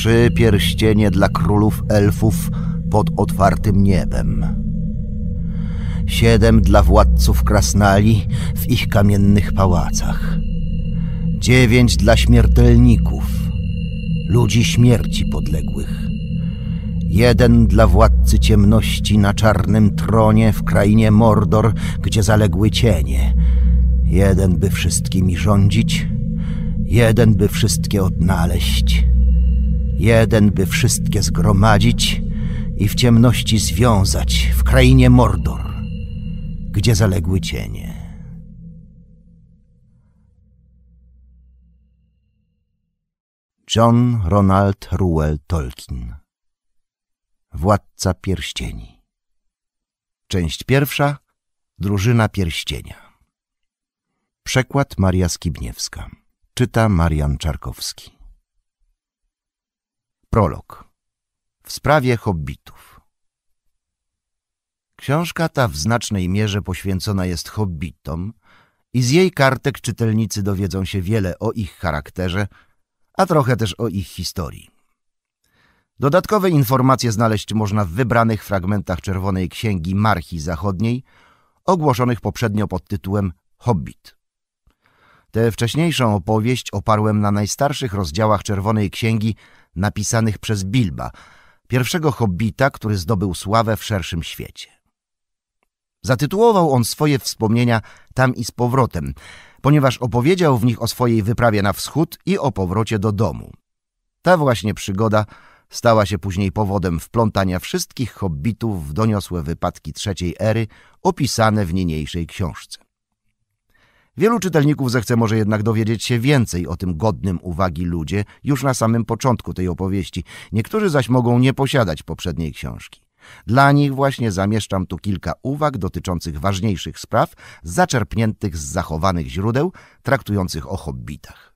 trzy pierścienie dla królów elfów pod otwartym niebem. Siedem dla władców krasnali w ich kamiennych pałacach. Dziewięć dla śmiertelników, ludzi śmierci podległych. Jeden dla władcy ciemności na czarnym tronie w krainie Mordor, gdzie zaległy cienie. Jeden, by wszystkimi rządzić, jeden, by wszystkie odnaleźć, Jeden, by wszystkie zgromadzić i w ciemności związać w krainie Mordor, gdzie zaległy cienie. John Ronald Ruel Tolkien Władca Pierścieni Część pierwsza Drużyna Pierścienia Przekład Maria Skibniewska Czyta Marian Czarkowski Prolog w sprawie hobbitów. Książka ta w znacznej mierze poświęcona jest hobbitom i z jej kartek czytelnicy dowiedzą się wiele o ich charakterze, a trochę też o ich historii. Dodatkowe informacje znaleźć można w wybranych fragmentach Czerwonej Księgi Marchi Zachodniej, ogłoszonych poprzednio pod tytułem Hobbit. Tę wcześniejszą opowieść oparłem na najstarszych rozdziałach Czerwonej Księgi napisanych przez Bilba, pierwszego hobbita, który zdobył sławę w szerszym świecie. Zatytułował on swoje wspomnienia tam i z powrotem, ponieważ opowiedział w nich o swojej wyprawie na wschód i o powrocie do domu. Ta właśnie przygoda stała się później powodem wplątania wszystkich hobbitów w doniosłe wypadki trzeciej ery opisane w niniejszej książce. Wielu czytelników zechce może jednak dowiedzieć się więcej o tym godnym uwagi ludzie już na samym początku tej opowieści, niektórzy zaś mogą nie posiadać poprzedniej książki. Dla nich właśnie zamieszczam tu kilka uwag dotyczących ważniejszych spraw, zaczerpniętych z zachowanych źródeł, traktujących o hobbitach.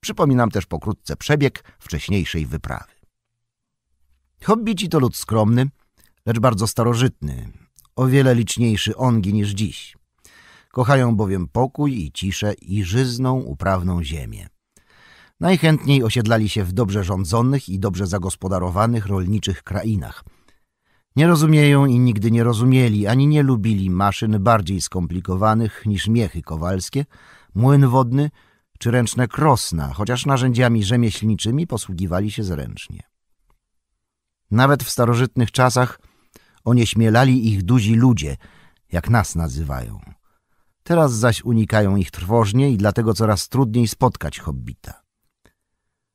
Przypominam też pokrótce przebieg wcześniejszej wyprawy. Hobbici to lud skromny, lecz bardzo starożytny, o wiele liczniejszy ongi niż dziś. Kochają bowiem pokój i ciszę i żyzną, uprawną ziemię. Najchętniej osiedlali się w dobrze rządzonych i dobrze zagospodarowanych rolniczych krainach. Nie rozumieją i nigdy nie rozumieli, ani nie lubili maszyn bardziej skomplikowanych niż miechy kowalskie, młyn wodny czy ręczne krosna, chociaż narzędziami rzemieślniczymi posługiwali się zręcznie. Nawet w starożytnych czasach onieśmielali ich duzi ludzie, jak nas nazywają. Teraz zaś unikają ich trwożnie i dlatego coraz trudniej spotkać hobbita.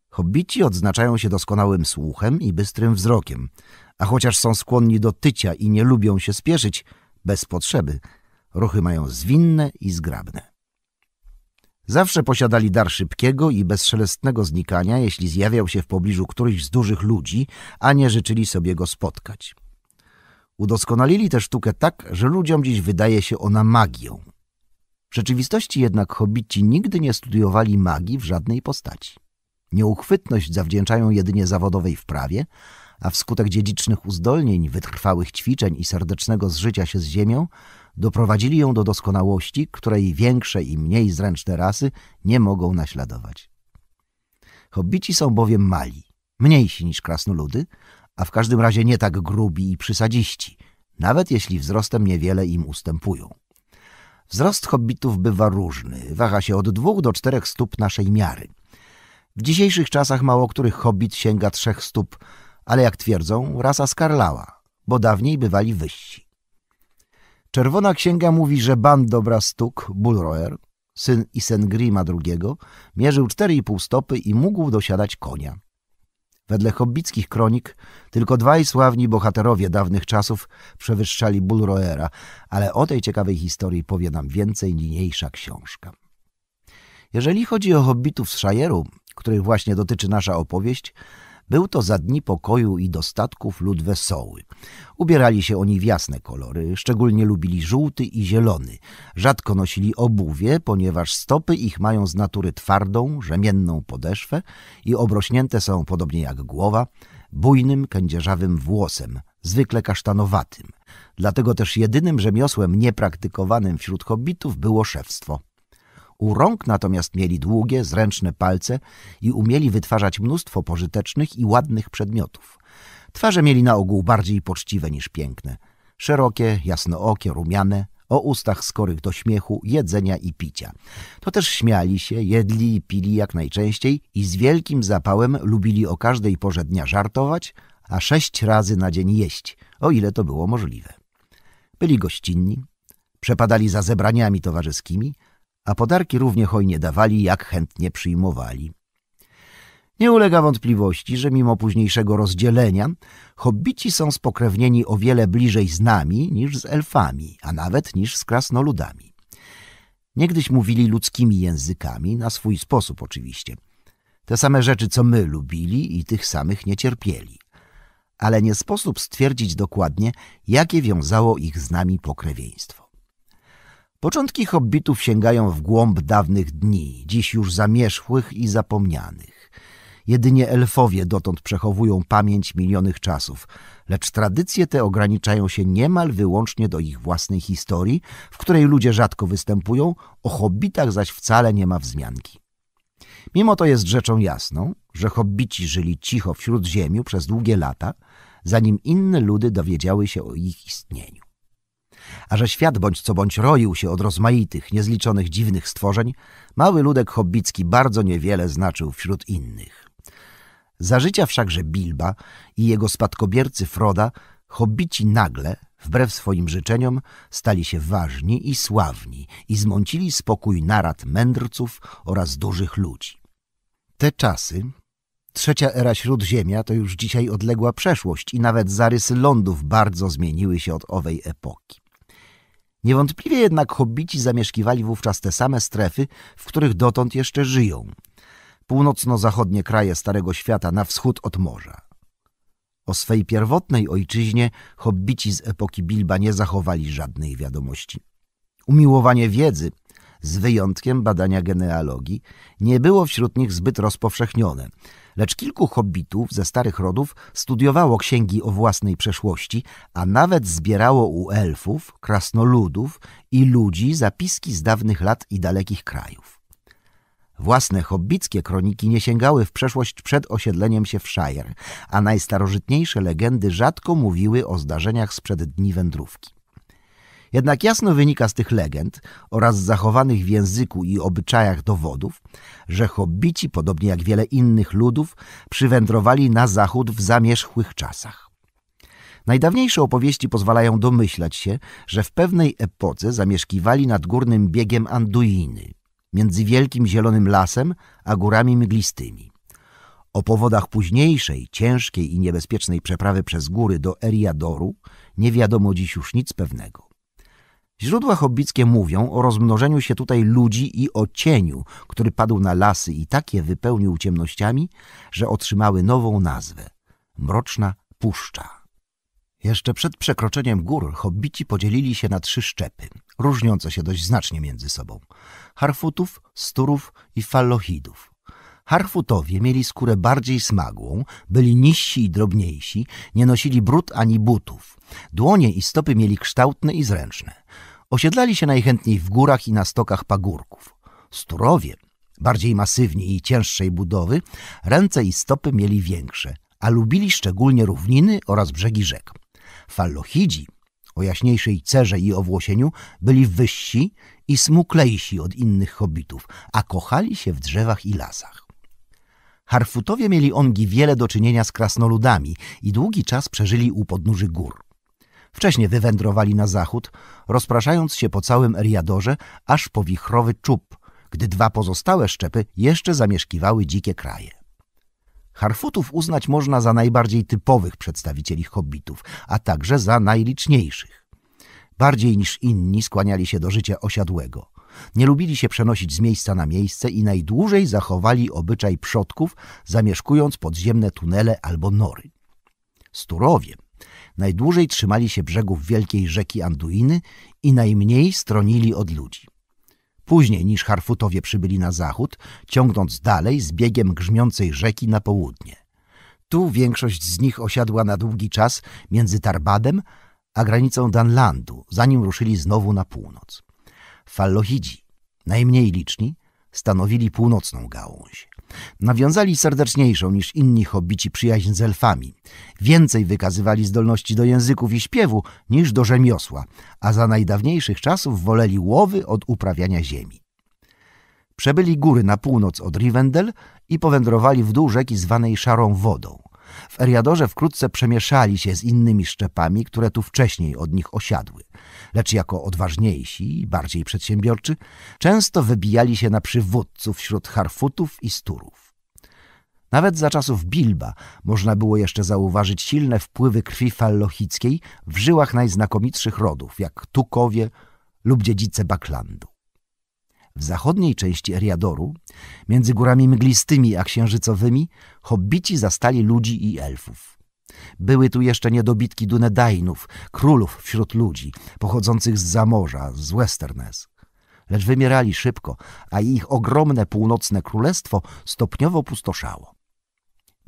Hobbici odznaczają się doskonałym słuchem i bystrym wzrokiem, a chociaż są skłonni do tycia i nie lubią się spieszyć, bez potrzeby, ruchy mają zwinne i zgrabne. Zawsze posiadali dar szybkiego i bezszelestnego znikania, jeśli zjawiał się w pobliżu któryś z dużych ludzi, a nie życzyli sobie go spotkać. Udoskonalili tę sztukę tak, że ludziom dziś wydaje się ona magią. W rzeczywistości jednak hobbici nigdy nie studiowali magii w żadnej postaci. Nieuchwytność zawdzięczają jedynie zawodowej wprawie, a wskutek dziedzicznych uzdolnień, wytrwałych ćwiczeń i serdecznego zżycia się z ziemią doprowadzili ją do doskonałości, której większe i mniej zręczne rasy nie mogą naśladować. Hobbici są bowiem mali, mniejsi niż krasnoludy, a w każdym razie nie tak grubi i przysadziści, nawet jeśli wzrostem niewiele im ustępują. Wzrost hobbitów bywa różny, waha się od dwóch do czterech stóp naszej miary. W dzisiejszych czasach mało których hobbit sięga trzech stóp, ale jak twierdzą, rasa skarlała, bo dawniej bywali wyżsi. Czerwona księga mówi, że band Dobra Stuk, Bulroer, syn Isengrima II, mierzył 4,5 stopy i mógł dosiadać konia. Wedle hobbickich kronik tylko dwaj sławni bohaterowie dawnych czasów przewyższali Roera, ale o tej ciekawej historii powie nam więcej niniejsza książka. Jeżeli chodzi o hobbitów z Szajeru, których właśnie dotyczy nasza opowieść, był to za dni pokoju i dostatków lud wesoły. Ubierali się oni w jasne kolory, szczególnie lubili żółty i zielony. Rzadko nosili obuwie, ponieważ stopy ich mają z natury twardą, rzemienną podeszwę i obrośnięte są, podobnie jak głowa, bujnym, kędzierzawym włosem, zwykle kasztanowatym. Dlatego też jedynym rzemiosłem niepraktykowanym wśród hobbitów było szewstwo. U rąk natomiast mieli długie, zręczne palce i umieli wytwarzać mnóstwo pożytecznych i ładnych przedmiotów. Twarze mieli na ogół bardziej poczciwe niż piękne. Szerokie, jasnookie, rumiane, o ustach skorych do śmiechu, jedzenia i picia. To też śmiali się, jedli i pili jak najczęściej i z wielkim zapałem lubili o każdej porze dnia żartować, a sześć razy na dzień jeść, o ile to było możliwe. Byli gościnni, przepadali za zebraniami towarzyskimi, a podarki równie hojnie dawali, jak chętnie przyjmowali. Nie ulega wątpliwości, że mimo późniejszego rozdzielenia hobbici są spokrewnieni o wiele bliżej z nami niż z elfami, a nawet niż z krasnoludami. Niegdyś mówili ludzkimi językami, na swój sposób oczywiście. Te same rzeczy, co my lubili i tych samych nie cierpieli. Ale nie sposób stwierdzić dokładnie, jakie wiązało ich z nami pokrewieństwo. Początki hobbitów sięgają w głąb dawnych dni, dziś już zamierzchłych i zapomnianych. Jedynie elfowie dotąd przechowują pamięć milionych czasów, lecz tradycje te ograniczają się niemal wyłącznie do ich własnej historii, w której ludzie rzadko występują, o hobbitach zaś wcale nie ma wzmianki. Mimo to jest rzeczą jasną, że hobbici żyli cicho wśród ziemi przez długie lata, zanim inne ludy dowiedziały się o ich istnieniu. A że świat bądź co bądź roił się od rozmaitych, niezliczonych dziwnych stworzeń, mały ludek hobbicki bardzo niewiele znaczył wśród innych. Za życia wszakże Bilba i jego spadkobiercy Froda hobbici nagle, wbrew swoim życzeniom, stali się ważni i sławni i zmącili spokój narad mędrców oraz dużych ludzi. Te czasy, trzecia era Śródziemia, to już dzisiaj odległa przeszłość i nawet zarysy lądów bardzo zmieniły się od owej epoki. Niewątpliwie jednak hobbici zamieszkiwali wówczas te same strefy, w których dotąd jeszcze żyją. Północno-zachodnie kraje Starego Świata na wschód od morza. O swej pierwotnej ojczyźnie hobbici z epoki Bilba nie zachowali żadnej wiadomości. Umiłowanie wiedzy – z wyjątkiem badania genealogii, nie było wśród nich zbyt rozpowszechnione, lecz kilku hobbitów ze starych rodów studiowało księgi o własnej przeszłości, a nawet zbierało u elfów, krasnoludów i ludzi zapiski z dawnych lat i dalekich krajów. Własne hobbickie kroniki nie sięgały w przeszłość przed osiedleniem się w Shire, a najstarożytniejsze legendy rzadko mówiły o zdarzeniach sprzed dni wędrówki. Jednak jasno wynika z tych legend oraz zachowanych w języku i obyczajach dowodów, że hobbici, podobnie jak wiele innych ludów, przywędrowali na zachód w zamierzchłych czasach. Najdawniejsze opowieści pozwalają domyślać się, że w pewnej epoce zamieszkiwali nad górnym biegiem Anduiny, między wielkim zielonym lasem a górami mglistymi. O powodach późniejszej, ciężkiej i niebezpiecznej przeprawy przez góry do Eriadoru nie wiadomo dziś już nic pewnego. Źródła hobbickie mówią o rozmnożeniu się tutaj ludzi i o cieniu, który padł na lasy i tak je wypełnił ciemnościami, że otrzymały nową nazwę – Mroczna Puszcza. Jeszcze przed przekroczeniem gór hobbici podzielili się na trzy szczepy, różniące się dość znacznie między sobą – harfutów, sturów i fallohidów – Harfutowie mieli skórę bardziej smagłą, byli niżsi i drobniejsi, nie nosili brud ani butów. Dłonie i stopy mieli kształtne i zręczne. Osiedlali się najchętniej w górach i na stokach pagórków. Sturowie, bardziej masywni i cięższej budowy, ręce i stopy mieli większe, a lubili szczególnie równiny oraz brzegi rzek. Fallochidzi, o jaśniejszej cerze i owłosieniu, byli wyżsi i smuklejsi od innych hobbitów, a kochali się w drzewach i lasach. Harfutowie mieli ongi wiele do czynienia z krasnoludami i długi czas przeżyli u podnóży gór. Wcześniej wywędrowali na zachód, rozpraszając się po całym Eriadorze aż po wichrowy czub, gdy dwa pozostałe szczepy jeszcze zamieszkiwały dzikie kraje. Harfutów uznać można za najbardziej typowych przedstawicieli hobbitów, a także za najliczniejszych. Bardziej niż inni skłaniali się do życia osiadłego. Nie lubili się przenosić z miejsca na miejsce i najdłużej zachowali obyczaj przodków, zamieszkując podziemne tunele albo nory. Sturowie. Najdłużej trzymali się brzegów wielkiej rzeki Anduiny i najmniej stronili od ludzi. Później niż Harfutowie przybyli na zachód, ciągnąc dalej z biegiem grzmiącej rzeki na południe. Tu większość z nich osiadła na długi czas między Tarbadem a granicą Danlandu, zanim ruszyli znowu na północ. Fallohidzi, najmniej liczni, stanowili północną gałąź. Nawiązali serdeczniejszą niż inni hobbici przyjaźń z elfami. Więcej wykazywali zdolności do języków i śpiewu niż do rzemiosła, a za najdawniejszych czasów woleli łowy od uprawiania ziemi. Przebyli góry na północ od Rivendell i powędrowali w dół rzeki zwanej Szarą Wodą. W Eriadorze wkrótce przemieszali się z innymi szczepami, które tu wcześniej od nich osiadły lecz jako odważniejsi i bardziej przedsiębiorczy, często wybijali się na przywódców wśród harfutów i sturów. Nawet za czasów Bilba można było jeszcze zauważyć silne wpływy krwi fallohickiej w żyłach najznakomitszych rodów, jak Tukowie lub dziedzice Baklandu. W zachodniej części Eriadoru, między górami mglistymi a księżycowymi, hobbici zastali ludzi i elfów. Były tu jeszcze niedobitki Dunedainów, królów wśród ludzi, pochodzących z zamorza, z Westernes. Lecz wymierali szybko, a ich ogromne północne królestwo stopniowo pustoszało.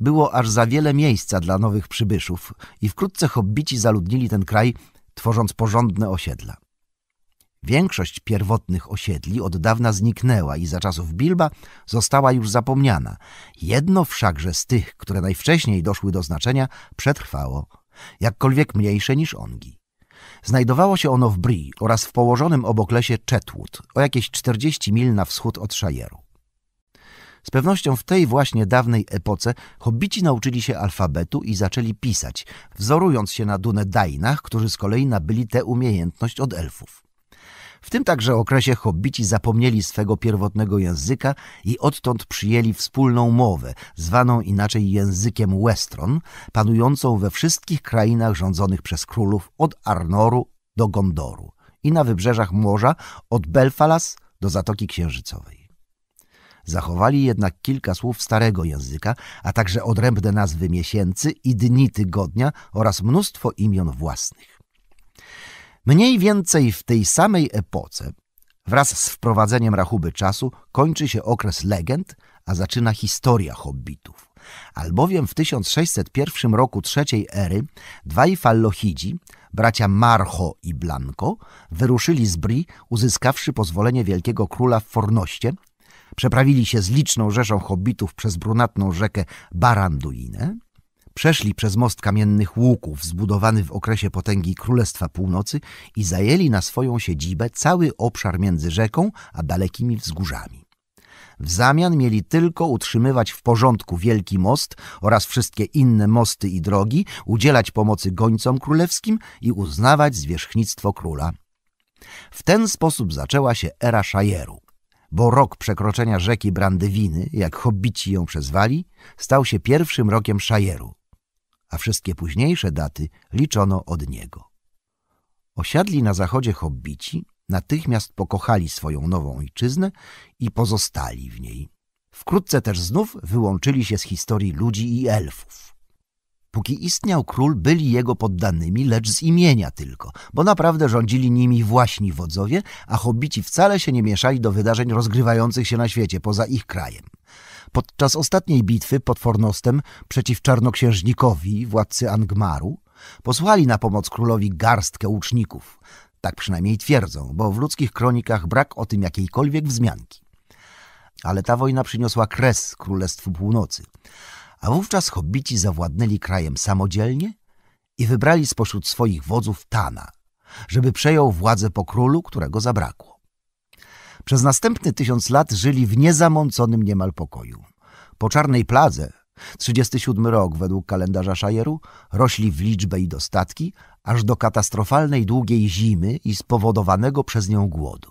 Było aż za wiele miejsca dla nowych przybyszów i wkrótce hobbici zaludnili ten kraj, tworząc porządne osiedla. Większość pierwotnych osiedli od dawna zniknęła i za czasów Bilba została już zapomniana. Jedno wszakże z tych, które najwcześniej doszły do znaczenia, przetrwało, jakkolwiek mniejsze niż ongi. Znajdowało się ono w Bri oraz w położonym obok lesie Chetwood, o jakieś 40 mil na wschód od Szajeru. Z pewnością w tej właśnie dawnej epoce hobici nauczyli się alfabetu i zaczęli pisać, wzorując się na Dunedainach, którzy z kolei nabyli tę umiejętność od elfów. W tym także okresie hobbici zapomnieli swego pierwotnego języka i odtąd przyjęli wspólną mowę, zwaną inaczej językiem Westron, panującą we wszystkich krainach rządzonych przez królów od Arnoru do Gondoru i na wybrzeżach morza od Belfalas do Zatoki Księżycowej. Zachowali jednak kilka słów starego języka, a także odrębne nazwy miesięcy i dni tygodnia oraz mnóstwo imion własnych. Mniej więcej w tej samej epoce, wraz z wprowadzeniem rachuby czasu, kończy się okres legend, a zaczyna historia hobbitów. Albowiem w 1601 roku trzeciej ery dwaj fallohidzi, bracia Marcho i Blanco, wyruszyli z Bri, uzyskawszy pozwolenie wielkiego króla w Fornoście, przeprawili się z liczną rzeszą hobbitów przez brunatną rzekę Baranduinę, Przeszli przez most kamiennych łuków zbudowany w okresie potęgi Królestwa Północy i zajęli na swoją siedzibę cały obszar między rzeką a dalekimi wzgórzami. W zamian mieli tylko utrzymywać w porządku Wielki Most oraz wszystkie inne mosty i drogi, udzielać pomocy gońcom królewskim i uznawać zwierzchnictwo króla. W ten sposób zaczęła się era Szajeru, bo rok przekroczenia rzeki Brandywiny, jak hobbici ją przezwali, stał się pierwszym rokiem Szajeru, a wszystkie późniejsze daty liczono od niego. Osiadli na zachodzie hobbici natychmiast pokochali swoją nową ojczyznę i pozostali w niej. Wkrótce też znów wyłączyli się z historii ludzi i elfów. Póki istniał król, byli jego poddanymi, lecz z imienia tylko, bo naprawdę rządzili nimi właśnie wodzowie, a hobbici wcale się nie mieszali do wydarzeń rozgrywających się na świecie poza ich krajem. Podczas ostatniej bitwy pod Fornostem przeciw czarnoksiężnikowi, władcy Angmaru, posłali na pomoc królowi garstkę łuczników. Tak przynajmniej twierdzą, bo w ludzkich kronikach brak o tym jakiejkolwiek wzmianki. Ale ta wojna przyniosła kres Królestwu Północy. A wówczas hobbici zawładnęli krajem samodzielnie i wybrali spośród swoich wodzów Tana, żeby przejął władzę po królu, którego zabrakło. Przez następny tysiąc lat żyli w niezamąconym niemal pokoju. Po czarnej pladze, 37 rok według kalendarza Szajeru, rośli w liczbę i dostatki, aż do katastrofalnej długiej zimy i spowodowanego przez nią głodu.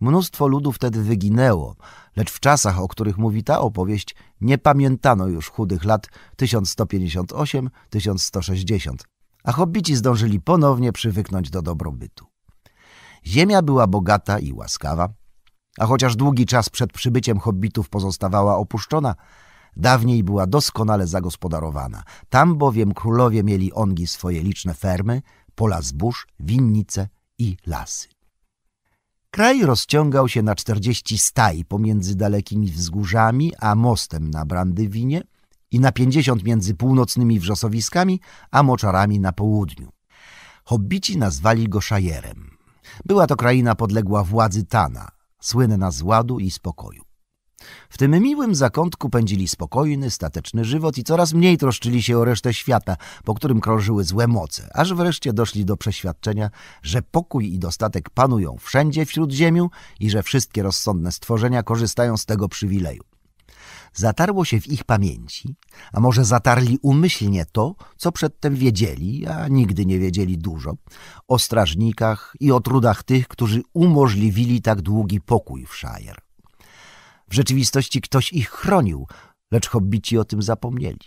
Mnóstwo ludu wtedy wyginęło, lecz w czasach, o których mówi ta opowieść, nie pamiętano już chudych lat 1158-1160, a hobbici zdążyli ponownie przywyknąć do dobrobytu. Ziemia była bogata i łaskawa, a chociaż długi czas przed przybyciem hobbitów pozostawała opuszczona, dawniej była doskonale zagospodarowana. Tam bowiem królowie mieli ongi swoje liczne fermy, pola zbóż, winnice i lasy. Kraj rozciągał się na czterdzieści staj pomiędzy dalekimi wzgórzami, a mostem na Brandywinie i na pięćdziesiąt między północnymi wrzosowiskami, a moczarami na południu. Hobbici nazwali go szajerem. Była to kraina podległa władzy Tana, słynna z ładu i spokoju. W tym miłym zakątku pędzili spokojny, stateczny żywot i coraz mniej troszczyli się o resztę świata, po którym krążyły złe moce, aż wreszcie doszli do przeświadczenia, że pokój i dostatek panują wszędzie wśród ziemi i że wszystkie rozsądne stworzenia korzystają z tego przywileju zatarło się w ich pamięci, a może zatarli umyślnie to, co przedtem wiedzieli, a nigdy nie wiedzieli dużo, o strażnikach i o trudach tych, którzy umożliwili tak długi pokój w Shire. W rzeczywistości ktoś ich chronił, lecz hobbici o tym zapomnieli.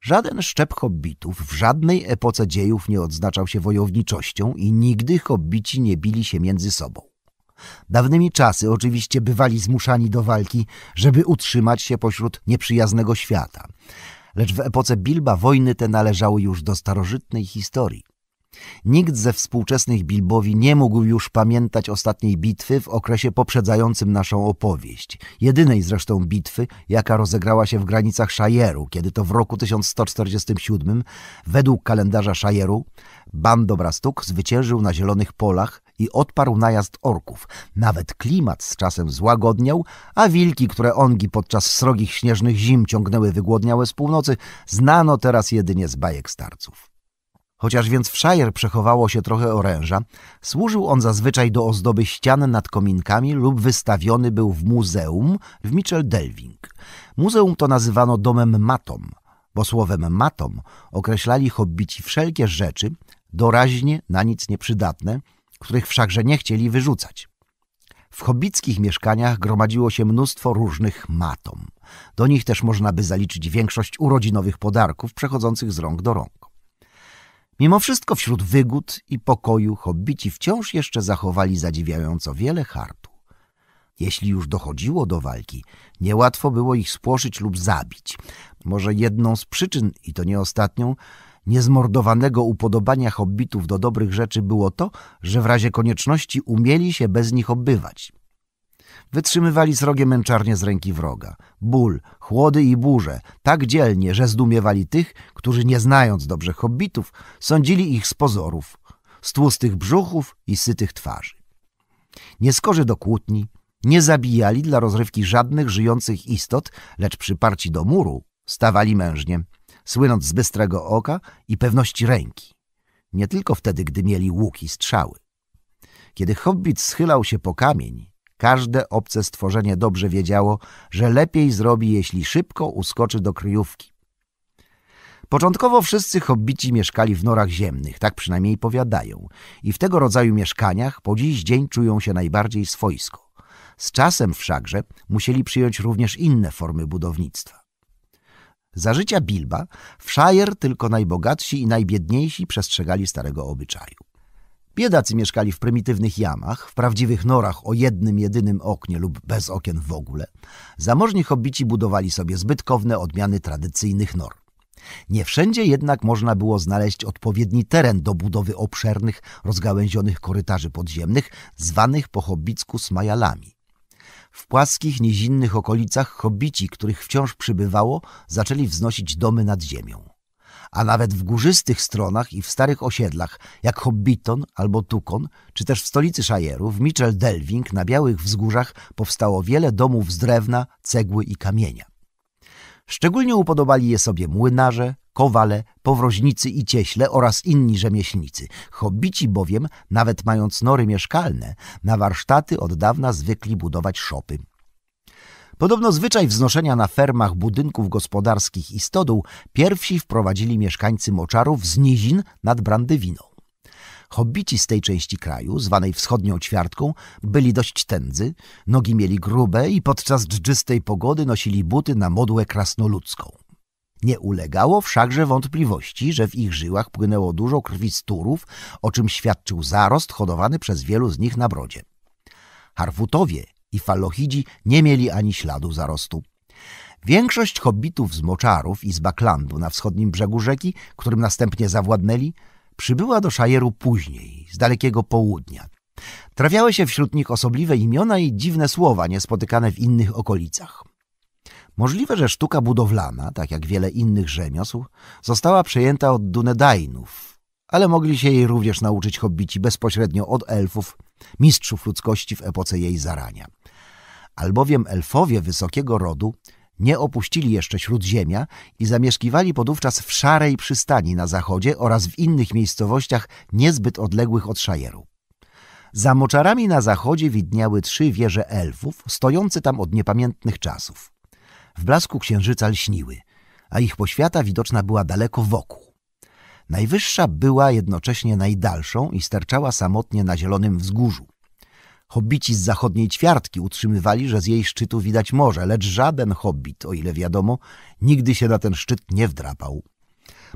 Żaden szczep hobbitów w żadnej epoce dziejów nie odznaczał się wojowniczością i nigdy hobbici nie bili się między sobą. Dawnymi czasy oczywiście bywali zmuszani do walki, żeby utrzymać się pośród nieprzyjaznego świata. Lecz w epoce Bilba wojny te należały już do starożytnej historii. Nikt ze współczesnych Bilbowi nie mógł już pamiętać ostatniej bitwy w okresie poprzedzającym naszą opowieść. Jedynej zresztą bitwy, jaka rozegrała się w granicach Szajeru, kiedy to w roku 1147, według kalendarza Szajeru, Ban Dobrastuk zwyciężył na Zielonych Polach i odparł najazd orków. Nawet klimat z czasem złagodniał, a wilki, które ongi podczas srogich śnieżnych zim ciągnęły wygłodniałe z północy, znano teraz jedynie z bajek starców. Chociaż więc w szajer przechowało się trochę oręża, służył on zazwyczaj do ozdoby ścian nad kominkami lub wystawiony był w muzeum w Mitchell-Delving. Muzeum to nazywano domem matom, bo słowem matom określali hobbici wszelkie rzeczy, doraźnie na nic nieprzydatne, których wszakże nie chcieli wyrzucać. W hobbickich mieszkaniach gromadziło się mnóstwo różnych matom. Do nich też można by zaliczyć większość urodzinowych podarków przechodzących z rąk do rąk. Mimo wszystko wśród wygód i pokoju hobbici wciąż jeszcze zachowali zadziwiająco wiele hartu. Jeśli już dochodziło do walki, niełatwo było ich spłoszyć lub zabić. Może jedną z przyczyn, i to nie ostatnią, niezmordowanego upodobania hobbitów do dobrych rzeczy było to, że w razie konieczności umieli się bez nich obywać. Wytrzymywali srogie męczarnie z ręki wroga, ból, chłody i burze, tak dzielnie, że zdumiewali tych, którzy nie znając dobrze hobbitów, sądzili ich z pozorów, z tłustych brzuchów i sytych twarzy. Nie skorzy do kłótni, nie zabijali dla rozrywki żadnych żyjących istot, lecz przyparci do muru stawali mężnie słynąc z bystrego oka i pewności ręki. Nie tylko wtedy, gdy mieli łuki strzały. Kiedy hobbit schylał się po kamień, każde obce stworzenie dobrze wiedziało, że lepiej zrobi, jeśli szybko uskoczy do kryjówki. Początkowo wszyscy hobbici mieszkali w norach ziemnych, tak przynajmniej powiadają, i w tego rodzaju mieszkaniach po dziś dzień czują się najbardziej swojsko. Z czasem wszakże musieli przyjąć również inne formy budownictwa. Za życia Bilba w Shire tylko najbogatsi i najbiedniejsi przestrzegali starego obyczaju. Biedacy mieszkali w prymitywnych jamach, w prawdziwych norach o jednym jedynym oknie lub bez okien w ogóle. Zamożni hobbici budowali sobie zbytkowne odmiany tradycyjnych nor. Nie wszędzie jednak można było znaleźć odpowiedni teren do budowy obszernych, rozgałęzionych korytarzy podziemnych, zwanych po hobbicku smajalami. W płaskich, nizinnych okolicach hobici, których wciąż przybywało, zaczęli wznosić domy nad ziemią. A nawet w górzystych stronach i w starych osiedlach, jak Hobbiton albo Tukon, czy też w stolicy Szajeru, w Mitchell Delving na Białych Wzgórzach powstało wiele domów z drewna, cegły i kamienia. Szczególnie upodobali je sobie młynarze, kowale, powroźnicy i cieśle oraz inni rzemieślnicy. Hobici bowiem, nawet mając nory mieszkalne, na warsztaty od dawna zwykli budować szopy. Podobno zwyczaj wznoszenia na fermach budynków gospodarskich i stodół pierwsi wprowadzili mieszkańcy moczarów z nizin nad Brandywiną. Hobbici z tej części kraju, zwanej wschodnią ćwiartką, byli dość tędzy, nogi mieli grube i podczas dżdżystej pogody nosili buty na modłę krasnoludzką. Nie ulegało wszakże wątpliwości, że w ich żyłach płynęło dużo krwi sturów, o czym świadczył zarost hodowany przez wielu z nich na brodzie. Harfutowie i falochidzi nie mieli ani śladu zarostu. Większość hobbitów z Moczarów i z Baklandu na wschodnim brzegu rzeki, którym następnie zawładnęli, przybyła do Szajeru później, z dalekiego południa. Trafiały się wśród nich osobliwe imiona i dziwne słowa niespotykane w innych okolicach. Możliwe, że sztuka budowlana, tak jak wiele innych rzemiosł, została przejęta od Dunedainów, ale mogli się jej również nauczyć hobbici bezpośrednio od elfów, mistrzów ludzkości w epoce jej zarania. Albowiem elfowie wysokiego rodu nie opuścili jeszcze Śródziemia i zamieszkiwali podówczas w szarej przystani na zachodzie oraz w innych miejscowościach niezbyt odległych od Szajeru. Za moczarami na zachodzie widniały trzy wieże elfów, stojące tam od niepamiętnych czasów w blasku księżyca lśniły, a ich poświata widoczna była daleko wokół. Najwyższa była jednocześnie najdalszą i sterczała samotnie na zielonym wzgórzu. Hobbici z zachodniej ćwiartki utrzymywali, że z jej szczytu widać morze, lecz żaden hobbit, o ile wiadomo, nigdy się na ten szczyt nie wdrapał.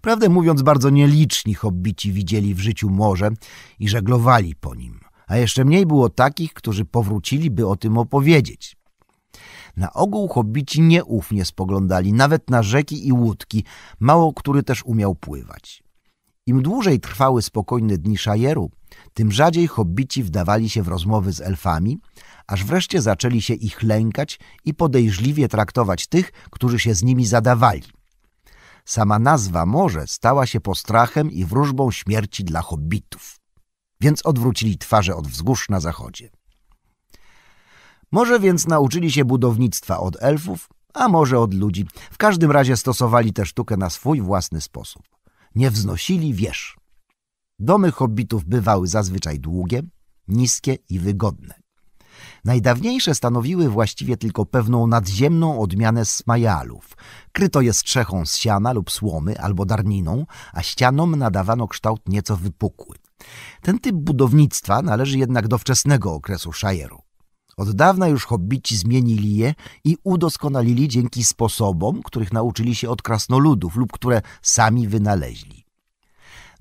Prawdę mówiąc, bardzo nieliczni hobbici widzieli w życiu morze i żeglowali po nim, a jeszcze mniej było takich, którzy powrócili, by o tym opowiedzieć. Na ogół hobbici nieufnie spoglądali nawet na rzeki i łódki, mało który też umiał pływać. Im dłużej trwały spokojne dni Szajeru, tym rzadziej hobbici wdawali się w rozmowy z elfami, aż wreszcie zaczęli się ich lękać i podejrzliwie traktować tych, którzy się z nimi zadawali. Sama nazwa morze stała się postrachem i wróżbą śmierci dla hobbitów, więc odwrócili twarze od wzgórz na zachodzie. Może więc nauczyli się budownictwa od elfów, a może od ludzi. W każdym razie stosowali tę sztukę na swój własny sposób. Nie wznosili wież. Domy hobbitów bywały zazwyczaj długie, niskie i wygodne. Najdawniejsze stanowiły właściwie tylko pewną nadziemną odmianę smajalów. Kryto je strzechą z siana lub słomy albo darniną, a ścianom nadawano kształt nieco wypukły. Ten typ budownictwa należy jednak do wczesnego okresu Shire'u. Od dawna już hobbici zmienili je i udoskonalili dzięki sposobom, których nauczyli się od krasnoludów lub które sami wynaleźli.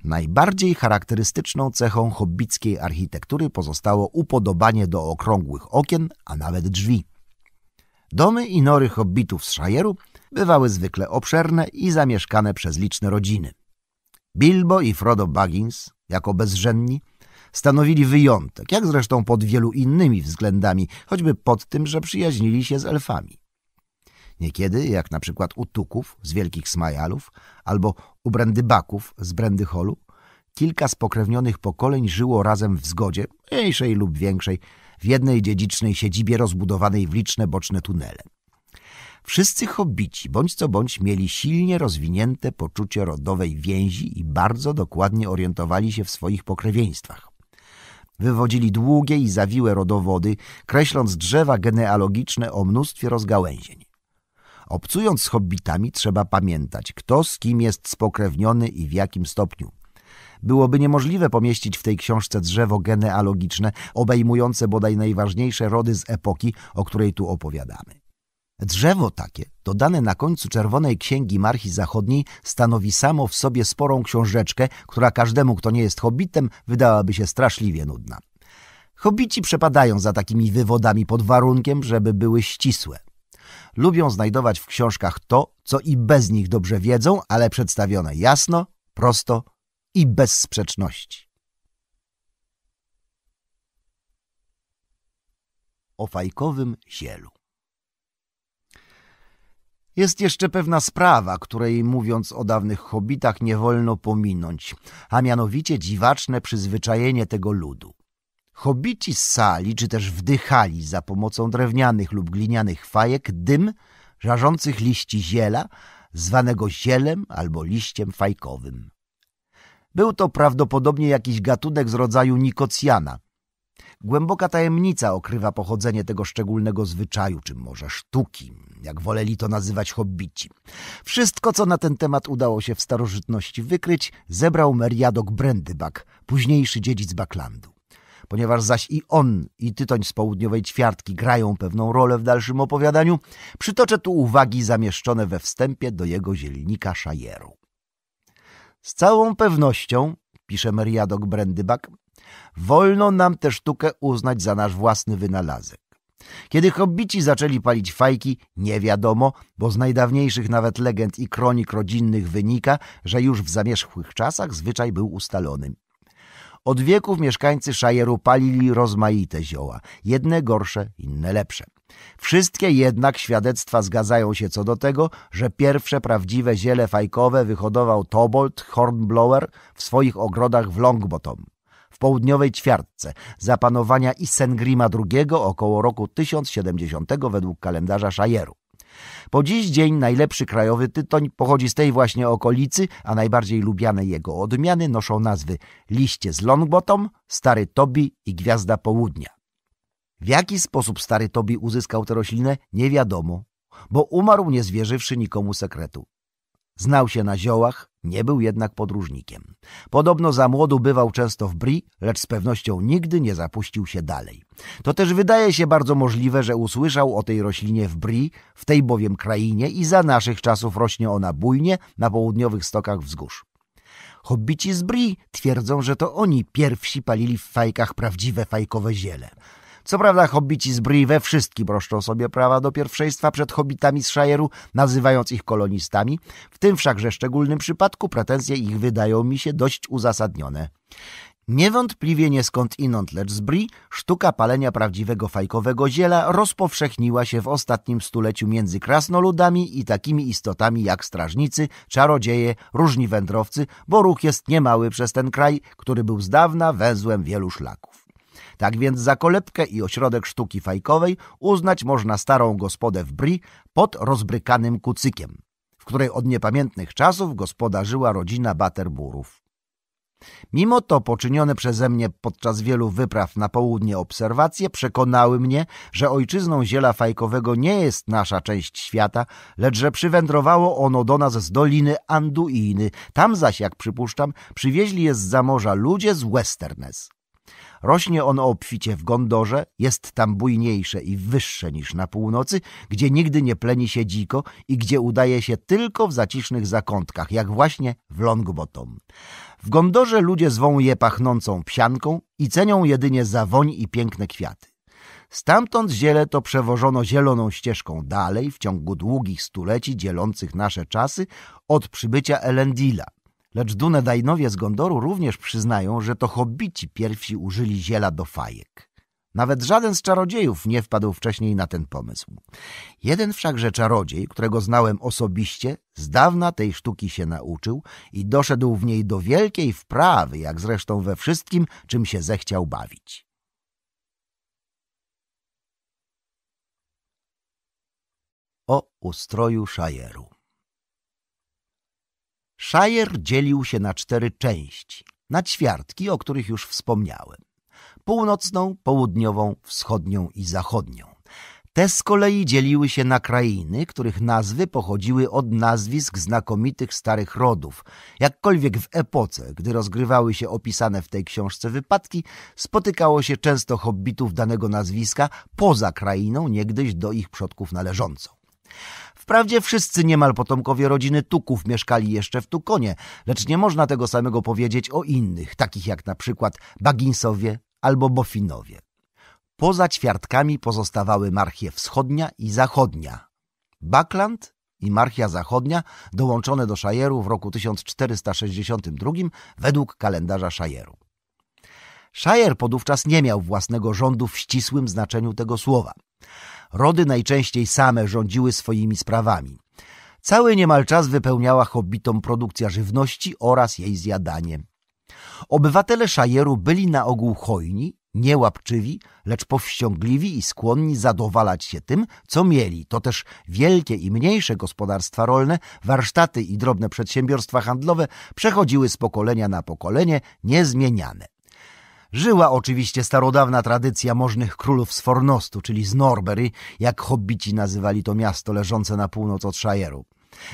Najbardziej charakterystyczną cechą hobbickiej architektury pozostało upodobanie do okrągłych okien, a nawet drzwi. Domy i nory hobbitów z Szajeru bywały zwykle obszerne i zamieszkane przez liczne rodziny. Bilbo i Frodo Baggins, jako bezrzędni, stanowili wyjątek, jak zresztą pod wielu innymi względami, choćby pod tym, że przyjaźnili się z elfami. Niekiedy, jak na przykład u Tuków z Wielkich Smajalów albo u brendybaków z Brendyholu, kilka spokrewnionych pokoleń żyło razem w zgodzie, mniejszej lub większej, w jednej dziedzicznej siedzibie rozbudowanej w liczne boczne tunele. Wszyscy hobici, bądź co bądź, mieli silnie rozwinięte poczucie rodowej więzi i bardzo dokładnie orientowali się w swoich pokrewieństwach. Wywodzili długie i zawiłe rodowody, kreśląc drzewa genealogiczne o mnóstwie rozgałęzień. Obcując z hobbitami trzeba pamiętać, kto z kim jest spokrewniony i w jakim stopniu. Byłoby niemożliwe pomieścić w tej książce drzewo genealogiczne obejmujące bodaj najważniejsze rody z epoki, o której tu opowiadamy. Drzewo takie, dodane na końcu Czerwonej Księgi Marchi Zachodniej, stanowi samo w sobie sporą książeczkę, która każdemu, kto nie jest hobbitem, wydałaby się straszliwie nudna. Hobici przepadają za takimi wywodami pod warunkiem, żeby były ścisłe. Lubią znajdować w książkach to, co i bez nich dobrze wiedzą, ale przedstawione jasno, prosto i bez sprzeczności. O fajkowym zielu jest jeszcze pewna sprawa, której mówiąc o dawnych hobitach nie wolno pominąć, a mianowicie dziwaczne przyzwyczajenie tego ludu. Hobici ssali czy też wdychali za pomocą drewnianych lub glinianych fajek dym żarzących liści ziela, zwanego zielem albo liściem fajkowym. Był to prawdopodobnie jakiś gatunek z rodzaju nikocjana. Głęboka tajemnica okrywa pochodzenie tego szczególnego zwyczaju, czy może sztuki, jak woleli to nazywać hobbici. Wszystko, co na ten temat udało się w starożytności wykryć, zebrał Meriadok Brendybak, późniejszy dziedzic Baklandu. Ponieważ zaś i on, i tytoń z południowej ćwiartki grają pewną rolę w dalszym opowiadaniu, przytoczę tu uwagi zamieszczone we wstępie do jego zielnika Szajeru. Z całą pewnością, pisze Meriadok Brendybak, wolno nam tę sztukę uznać za nasz własny wynalazek. Kiedy hobbici zaczęli palić fajki, nie wiadomo, bo z najdawniejszych nawet legend i kronik rodzinnych wynika, że już w zamierzchłych czasach zwyczaj był ustalony. Od wieków mieszkańcy Szajeru palili rozmaite zioła, jedne gorsze, inne lepsze. Wszystkie jednak świadectwa zgadzają się co do tego, że pierwsze prawdziwe ziele fajkowe wyhodował Tobold Hornblower w swoich ogrodach w Longbottom w południowej ćwiartce za panowania Isengrima II około roku 1070 według kalendarza Szajeru. Po dziś dzień najlepszy krajowy tytoń pochodzi z tej właśnie okolicy, a najbardziej lubiane jego odmiany noszą nazwy liście z Longbottom, Stary Tobi i Gwiazda Południa. W jaki sposób Stary Tobi uzyskał tę roślinę, nie wiadomo, bo umarł nie zwierzywszy nikomu sekretu. Znał się na ziołach, nie był jednak podróżnikiem. Podobno za młodu bywał często w Bri, lecz z pewnością nigdy nie zapuścił się dalej. To też wydaje się bardzo możliwe, że usłyszał o tej roślinie w Bri, w tej bowiem krainie i za naszych czasów rośnie ona bujnie na południowych stokach wzgórz. Hobbici z Bri twierdzą, że to oni pierwsi palili w fajkach prawdziwe fajkowe ziele. Co prawda hobbici z we wszystkim roszczą sobie prawa do pierwszeństwa przed hobbitami z Shire'u, nazywając ich kolonistami, w tym wszakże szczególnym przypadku pretensje ich wydają mi się dość uzasadnione. Niewątpliwie nie skąd inąd, lecz z Bri, sztuka palenia prawdziwego fajkowego ziela rozpowszechniła się w ostatnim stuleciu między krasnoludami i takimi istotami jak strażnicy, czarodzieje, różni wędrowcy, bo ruch jest niemały przez ten kraj, który był z dawna węzłem wielu szlaków. Tak więc za kolebkę i ośrodek sztuki fajkowej uznać można starą gospodę w Bri pod rozbrykanym kucykiem, w której od niepamiętnych czasów gospodarzyła rodzina Baterburów. Mimo to poczynione przeze mnie podczas wielu wypraw na południe obserwacje przekonały mnie, że ojczyzną ziela fajkowego nie jest nasza część świata, lecz że przywędrowało ono do nas z Doliny Anduiny. Tam zaś, jak przypuszczam, przywieźli je z za morza ludzie z Westerness. Rośnie ono obficie w Gondorze, jest tam bujniejsze i wyższe niż na północy, gdzie nigdy nie pleni się dziko i gdzie udaje się tylko w zacisznych zakątkach, jak właśnie w Longbottom. W Gondorze ludzie zwą je pachnącą psianką i cenią jedynie za woń i piękne kwiaty. Stamtąd ziele to przewożono zieloną ścieżką dalej w ciągu długich stuleci dzielących nasze czasy od przybycia Elendila, Lecz Dunedainowie z Gondoru również przyznają, że to hobici pierwsi użyli ziela do fajek. Nawet żaden z czarodziejów nie wpadł wcześniej na ten pomysł. Jeden wszakże czarodziej, którego znałem osobiście, z dawna tej sztuki się nauczył i doszedł w niej do wielkiej wprawy, jak zresztą we wszystkim, czym się zechciał bawić. O ustroju szajeru Szajer dzielił się na cztery części, na ćwiartki, o których już wspomniałem. Północną, południową, wschodnią i zachodnią. Te z kolei dzieliły się na krainy, których nazwy pochodziły od nazwisk znakomitych starych rodów. Jakkolwiek w epoce, gdy rozgrywały się opisane w tej książce wypadki, spotykało się często hobbitów danego nazwiska poza krainą niegdyś do ich przodków należącą. Wprawdzie wszyscy niemal potomkowie rodziny Tuków mieszkali jeszcze w Tukonie, lecz nie można tego samego powiedzieć o innych, takich jak na przykład Baginsowie albo Bofinowie. Poza ćwiartkami pozostawały marchie wschodnia i zachodnia. Bakland i Marchia Zachodnia dołączone do Szajeru w roku 1462 według kalendarza Szajeru. Szajer podówczas nie miał własnego rządu w ścisłym znaczeniu tego słowa. Rody najczęściej same rządziły swoimi sprawami. Cały niemal czas wypełniała hobbitom produkcja żywności oraz jej zjadanie. Obywatele Szajeru byli na ogół hojni, niełapczywi, lecz powściągliwi i skłonni zadowalać się tym, co mieli. To też wielkie i mniejsze gospodarstwa rolne, warsztaty i drobne przedsiębiorstwa handlowe przechodziły z pokolenia na pokolenie niezmieniane. Żyła oczywiście starodawna tradycja możnych królów z Fornostu, czyli z Norbery, jak hobbici nazywali to miasto leżące na północ od Szajeru.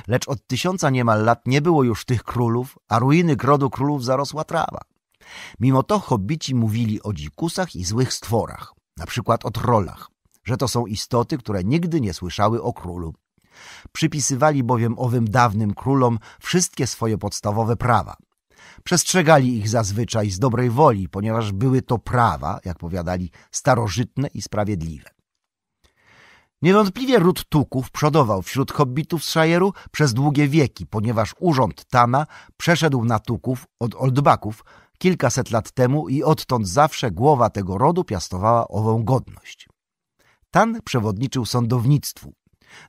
Lecz od tysiąca niemal lat nie było już tych królów, a ruiny grodu królów zarosła trawa. Mimo to hobbici mówili o dzikusach i złych stworach, na przykład o trollach, że to są istoty, które nigdy nie słyszały o królu. Przypisywali bowiem owym dawnym królom wszystkie swoje podstawowe prawa – Przestrzegali ich zazwyczaj z dobrej woli, ponieważ były to prawa, jak powiadali, starożytne i sprawiedliwe. Niewątpliwie ród Tuków przodował wśród hobbitów z Szajeru przez długie wieki, ponieważ urząd Tana przeszedł na Tuków od Oldbaków kilkaset lat temu i odtąd zawsze głowa tego rodu piastowała ową godność. Tan przewodniczył sądownictwu,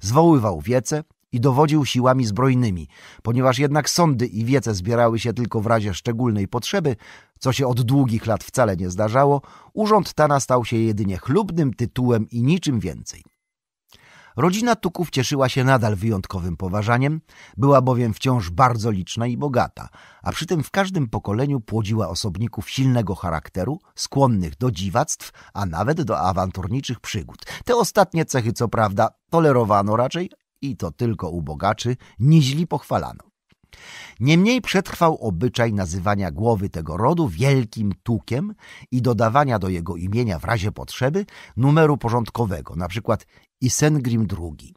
zwoływał wiece, i dowodził siłami zbrojnymi, ponieważ jednak sądy i wiece zbierały się tylko w razie szczególnej potrzeby, co się od długich lat wcale nie zdarzało, urząd Tana stał się jedynie chlubnym tytułem i niczym więcej. Rodzina Tuków cieszyła się nadal wyjątkowym poważaniem, była bowiem wciąż bardzo liczna i bogata, a przy tym w każdym pokoleniu płodziła osobników silnego charakteru, skłonnych do dziwactw, a nawet do awanturniczych przygód. Te ostatnie cechy, co prawda, tolerowano raczej, i to tylko u bogaczy, nieźli pochwalano. Niemniej przetrwał obyczaj nazywania głowy tego rodu wielkim tukiem i dodawania do jego imienia w razie potrzeby numeru porządkowego, np. Isengrim II.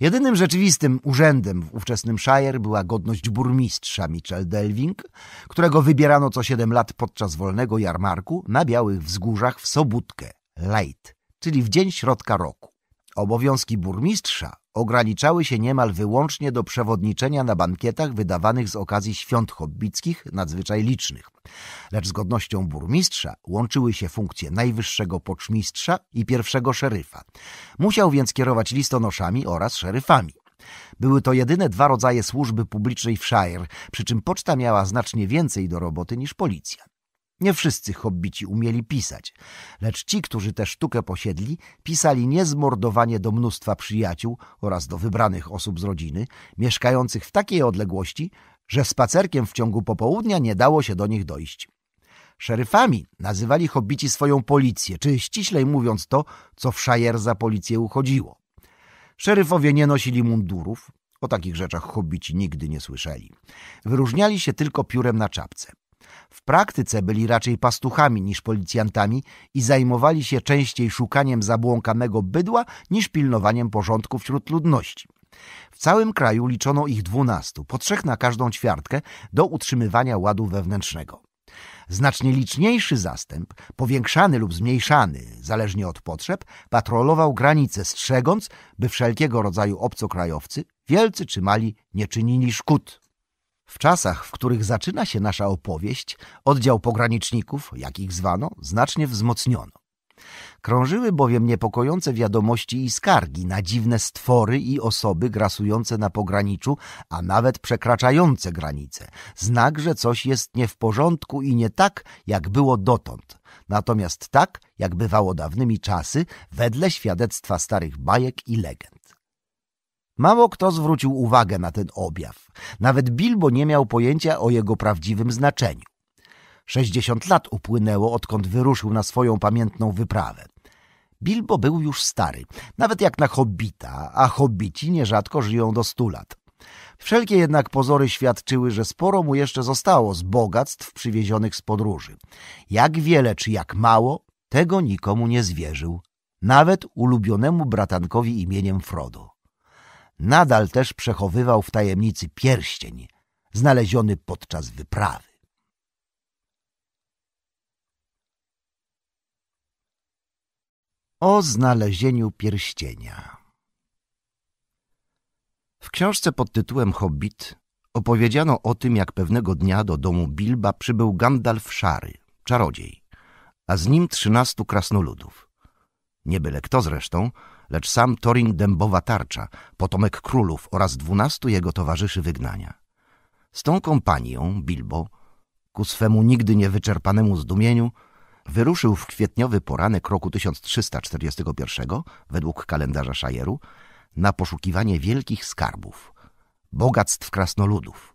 Jedynym rzeczywistym urzędem w ówczesnym Shire była godność burmistrza Mitchell Delving, którego wybierano co siedem lat podczas wolnego jarmarku na Białych Wzgórzach w Sobótkę, Light, czyli w dzień środka roku. Obowiązki burmistrza ograniczały się niemal wyłącznie do przewodniczenia na bankietach wydawanych z okazji świąt hobbickich, nadzwyczaj licznych. Lecz z godnością burmistrza łączyły się funkcje najwyższego poczmistrza i pierwszego szeryfa. Musiał więc kierować listonoszami oraz szeryfami. Były to jedyne dwa rodzaje służby publicznej w Shire, przy czym poczta miała znacznie więcej do roboty niż policja. Nie wszyscy hobbici umieli pisać, lecz ci, którzy tę sztukę posiedli, pisali niezmordowanie do mnóstwa przyjaciół oraz do wybranych osób z rodziny, mieszkających w takiej odległości, że spacerkiem w ciągu popołudnia nie dało się do nich dojść. Szeryfami nazywali hobbici swoją policję, czy ściślej mówiąc to, co w szajer za policję uchodziło. Szeryfowie nie nosili mundurów, o takich rzeczach hobbici nigdy nie słyszeli. Wyróżniali się tylko piórem na czapce. W praktyce byli raczej pastuchami niż policjantami i zajmowali się częściej szukaniem zabłąkanego bydła niż pilnowaniem porządku wśród ludności. W całym kraju liczono ich dwunastu, po trzech na każdą ćwiartkę, do utrzymywania ładu wewnętrznego. Znacznie liczniejszy zastęp, powiększany lub zmniejszany, zależnie od potrzeb, patrolował granice, strzegąc, by wszelkiego rodzaju obcokrajowcy, wielcy czy mali, nie czynili szkód. W czasach, w których zaczyna się nasza opowieść, oddział pograniczników, jak ich zwano, znacznie wzmocniono. Krążyły bowiem niepokojące wiadomości i skargi na dziwne stwory i osoby grasujące na pograniczu, a nawet przekraczające granice. Znak, że coś jest nie w porządku i nie tak, jak było dotąd. Natomiast tak, jak bywało dawnymi czasy, wedle świadectwa starych bajek i legend. Mało kto zwrócił uwagę na ten objaw. Nawet Bilbo nie miał pojęcia o jego prawdziwym znaczeniu. Sześćdziesiąt lat upłynęło, odkąd wyruszył na swoją pamiętną wyprawę. Bilbo był już stary, nawet jak na hobbita, a hobbici nierzadko żyją do stu lat. Wszelkie jednak pozory świadczyły, że sporo mu jeszcze zostało z bogactw przywiezionych z podróży. Jak wiele czy jak mało, tego nikomu nie zwierzył, nawet ulubionemu bratankowi imieniem Frodo. Nadal też przechowywał w tajemnicy pierścień, znaleziony podczas wyprawy. O znalezieniu pierścienia W książce pod tytułem Hobbit opowiedziano o tym, jak pewnego dnia do domu Bilba przybył Gandalf Szary, czarodziej, a z nim trzynastu krasnoludów. Nie byle kto zresztą – lecz sam Torin Dębowa Tarcza, potomek królów oraz dwunastu jego towarzyszy wygnania. Z tą kompanią Bilbo, ku swemu nigdy niewyczerpanemu zdumieniu, wyruszył w kwietniowy poranek roku 1341 według kalendarza Szajeru na poszukiwanie wielkich skarbów, bogactw krasnoludów,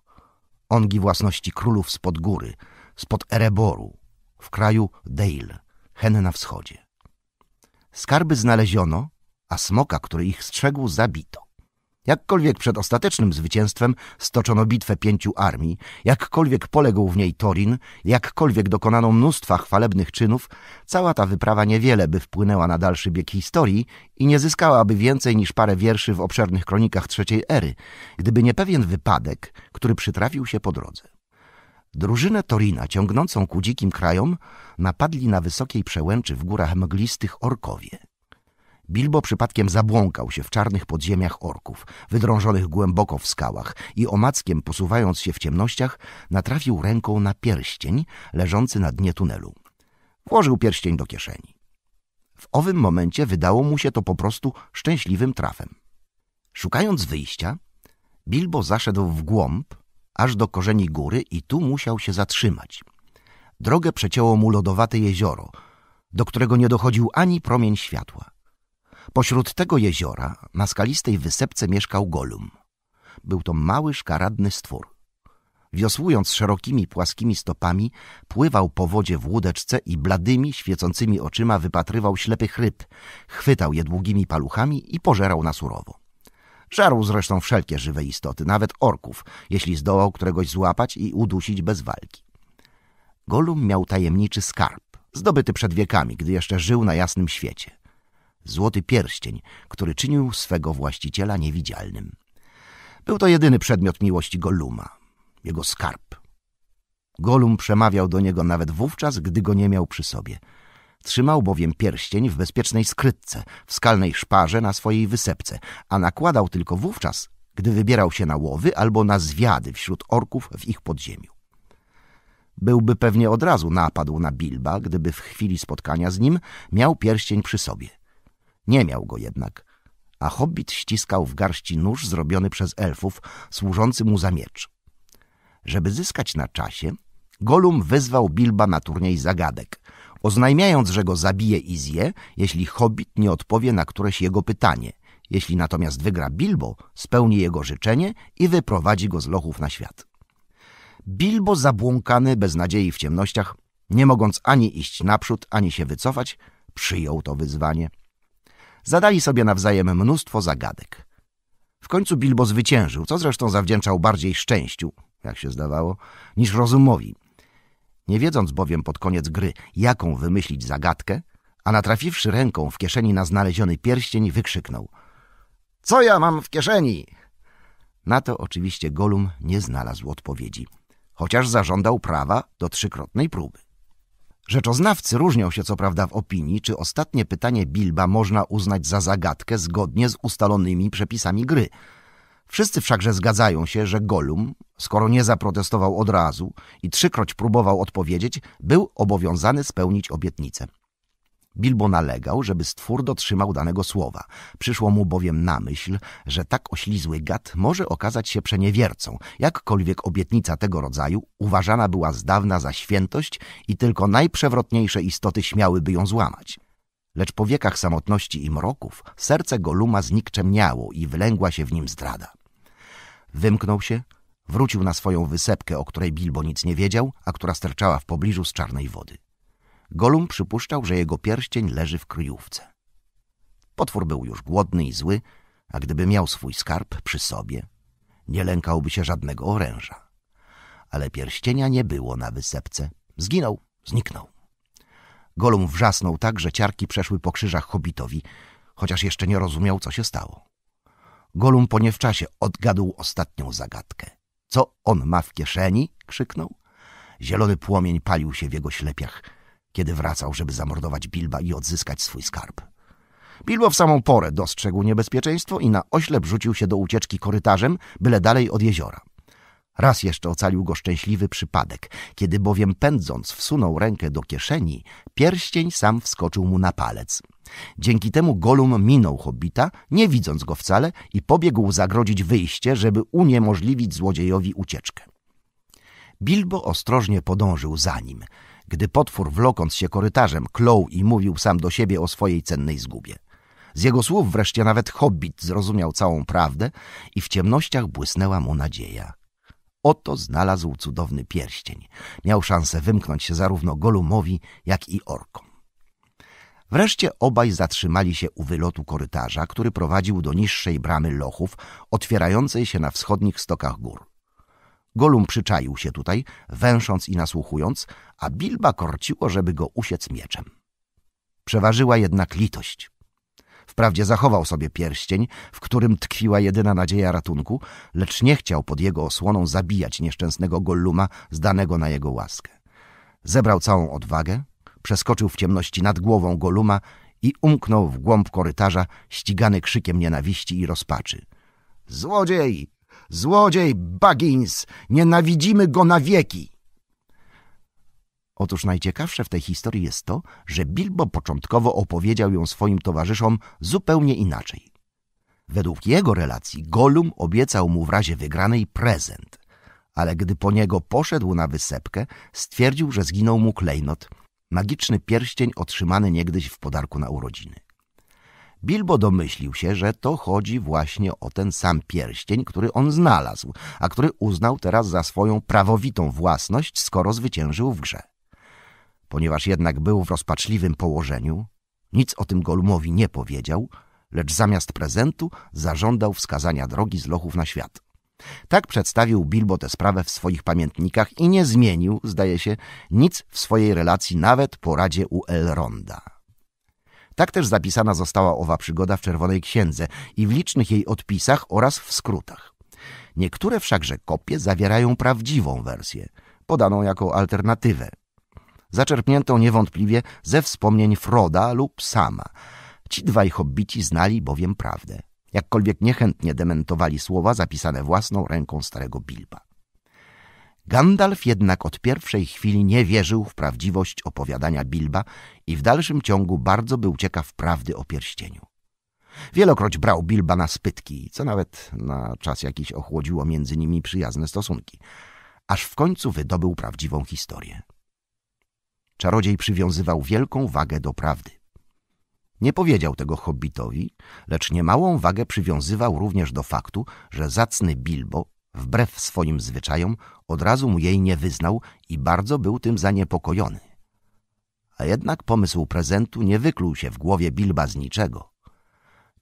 ongi własności królów spod góry, spod Ereboru, w kraju Dale, hen na wschodzie. Skarby znaleziono, a smoka, który ich strzegł, zabito. Jakkolwiek przed ostatecznym zwycięstwem stoczono bitwę pięciu armii, jakkolwiek poległ w niej Torin, jakkolwiek dokonano mnóstwa chwalebnych czynów, cała ta wyprawa niewiele by wpłynęła na dalszy bieg historii i nie zyskałaby więcej niż parę wierszy w obszernych kronikach trzeciej ery, gdyby nie pewien wypadek, który przytrafił się po drodze. Drużynę Torina ciągnącą ku dzikim krajom napadli na wysokiej przełęczy w górach mglistych orkowie. Bilbo przypadkiem zabłąkał się w czarnych podziemiach orków, wydrążonych głęboko w skałach i omackiem posuwając się w ciemnościach, natrafił ręką na pierścień leżący na dnie tunelu. Włożył pierścień do kieszeni. W owym momencie wydało mu się to po prostu szczęśliwym trafem. Szukając wyjścia, Bilbo zaszedł w głąb, aż do korzeni góry i tu musiał się zatrzymać. Drogę przecięło mu lodowate jezioro, do którego nie dochodził ani promień światła. Pośród tego jeziora na skalistej wysepce mieszkał Golum. Był to mały, szkaradny stwór. Wiosłując szerokimi, płaskimi stopami, pływał po wodzie w łódeczce i bladymi, świecącymi oczyma wypatrywał ślepych ryb, chwytał je długimi paluchami i pożerał na surowo. Żarł zresztą wszelkie żywe istoty, nawet orków, jeśli zdołał któregoś złapać i udusić bez walki. Golum miał tajemniczy skarb, zdobyty przed wiekami, gdy jeszcze żył na jasnym świecie – złoty pierścień, który czynił swego właściciela niewidzialnym. Był to jedyny przedmiot miłości Goluma, jego skarb. Golum przemawiał do niego nawet wówczas, gdy go nie miał przy sobie. Trzymał bowiem pierścień w bezpiecznej skrytce, w skalnej szparze na swojej wysepce, a nakładał tylko wówczas, gdy wybierał się na łowy albo na zwiady wśród orków w ich podziemiu. Byłby pewnie od razu napadł na Bilba, gdyby w chwili spotkania z nim miał pierścień przy sobie. Nie miał go jednak, a hobbit ściskał w garści nóż zrobiony przez elfów, służący mu za miecz. Żeby zyskać na czasie, Golum wezwał Bilba na turniej zagadek, oznajmiając, że go zabije i zje, jeśli hobbit nie odpowie na któreś jego pytanie. Jeśli natomiast wygra Bilbo, spełni jego życzenie i wyprowadzi go z lochów na świat. Bilbo zabłąkany, bez nadziei w ciemnościach, nie mogąc ani iść naprzód, ani się wycofać, przyjął to wyzwanie – zadali sobie nawzajem mnóstwo zagadek. W końcu Bilbo zwyciężył, co zresztą zawdzięczał bardziej szczęściu, jak się zdawało, niż rozumowi. Nie wiedząc bowiem pod koniec gry, jaką wymyślić zagadkę, a natrafiwszy ręką w kieszeni na znaleziony pierścień, wykrzyknął – Co ja mam w kieszeni? Na to oczywiście Golum nie znalazł odpowiedzi, chociaż zażądał prawa do trzykrotnej próby. Rzeczoznawcy różnią się co prawda w opinii, czy ostatnie pytanie Bilba można uznać za zagadkę zgodnie z ustalonymi przepisami gry. Wszyscy wszakże zgadzają się, że Golum, skoro nie zaprotestował od razu i trzykroć próbował odpowiedzieć, był obowiązany spełnić obietnicę. Bilbo nalegał, żeby stwór dotrzymał danego słowa. Przyszło mu bowiem na myśl, że tak oślizły gad może okazać się przeniewiercą, jakkolwiek obietnica tego rodzaju uważana była z dawna za świętość i tylko najprzewrotniejsze istoty śmiałyby ją złamać. Lecz po wiekach samotności i mroków serce Goluma znikczemniało i wylęgła się w nim zdrada. Wymknął się, wrócił na swoją wysepkę, o której Bilbo nic nie wiedział, a która sterczała w pobliżu z czarnej wody. Golum przypuszczał, że jego pierścień leży w kryjówce. Potwór był już głodny i zły, a gdyby miał swój skarb przy sobie, nie lękałby się żadnego oręża. Ale pierścienia nie było na wysepce. Zginął, zniknął. Golum wrzasnął tak, że ciarki przeszły po krzyżach hobitowi, chociaż jeszcze nie rozumiał, co się stało. Golum po niewczasie odgadł ostatnią zagadkę. Co on ma w kieszeni? krzyknął. Zielony płomień palił się w jego ślepiach kiedy wracał, żeby zamordować Bilba i odzyskać swój skarb. Bilbo w samą porę dostrzegł niebezpieczeństwo i na oślep rzucił się do ucieczki korytarzem, byle dalej od jeziora. Raz jeszcze ocalił go szczęśliwy przypadek, kiedy bowiem pędząc wsunął rękę do kieszeni, pierścień sam wskoczył mu na palec. Dzięki temu Golum minął hobbita, nie widząc go wcale i pobiegł zagrodzić wyjście, żeby uniemożliwić złodziejowi ucieczkę. Bilbo ostrożnie podążył za nim – gdy potwór, wlokąc się korytarzem, klął i mówił sam do siebie o swojej cennej zgubie. Z jego słów wreszcie nawet hobbit zrozumiał całą prawdę i w ciemnościach błysnęła mu nadzieja. Oto znalazł cudowny pierścień. Miał szansę wymknąć się zarówno Golumowi, jak i orkom. Wreszcie obaj zatrzymali się u wylotu korytarza, który prowadził do niższej bramy lochów, otwierającej się na wschodnich stokach gór. Golum przyczaił się tutaj, węsząc i nasłuchując, a Bilba korciło, żeby go usiec mieczem. Przeważyła jednak litość. Wprawdzie zachował sobie pierścień, w którym tkwiła jedyna nadzieja ratunku, lecz nie chciał pod jego osłoną zabijać nieszczęsnego Golluma zdanego na jego łaskę. Zebrał całą odwagę, przeskoczył w ciemności nad głową Goluma i umknął w głąb korytarza, ścigany krzykiem nienawiści i rozpaczy. — Złodziej! Złodziej Baggins! Nienawidzimy go na wieki! Otóż najciekawsze w tej historii jest to, że Bilbo początkowo opowiedział ją swoim towarzyszom zupełnie inaczej. Według jego relacji Gollum obiecał mu w razie wygranej prezent, ale gdy po niego poszedł na wysepkę, stwierdził, że zginął mu klejnot, magiczny pierścień otrzymany niegdyś w podarku na urodziny. Bilbo domyślił się, że to chodzi właśnie o ten sam pierścień, który on znalazł, a który uznał teraz za swoją prawowitą własność, skoro zwyciężył w grze. Ponieważ jednak był w rozpaczliwym położeniu, nic o tym Golumowi nie powiedział, lecz zamiast prezentu zażądał wskazania drogi z lochów na świat. Tak przedstawił Bilbo tę sprawę w swoich pamiętnikach i nie zmienił, zdaje się, nic w swojej relacji nawet po radzie u Elronda. Tak też zapisana została owa przygoda w Czerwonej Księdze i w licznych jej odpisach oraz w skrótach. Niektóre wszakże kopie zawierają prawdziwą wersję, podaną jako alternatywę. Zaczerpniętą niewątpliwie ze wspomnień Froda lub Sama. Ci dwaj hobbici znali bowiem prawdę. Jakkolwiek niechętnie dementowali słowa zapisane własną ręką starego Bilba. Gandalf jednak od pierwszej chwili nie wierzył w prawdziwość opowiadania Bilba i w dalszym ciągu bardzo był ciekaw prawdy o pierścieniu. Wielokroć brał Bilba na spytki, co nawet na czas jakiś ochłodziło między nimi przyjazne stosunki, aż w końcu wydobył prawdziwą historię. Czarodziej przywiązywał wielką wagę do prawdy. Nie powiedział tego hobbitowi, lecz niemałą wagę przywiązywał również do faktu, że zacny Bilbo wbrew swoim zwyczajom, od razu mu jej nie wyznał i bardzo był tym zaniepokojony. A jednak pomysł prezentu nie wykluł się w głowie Bilba z niczego.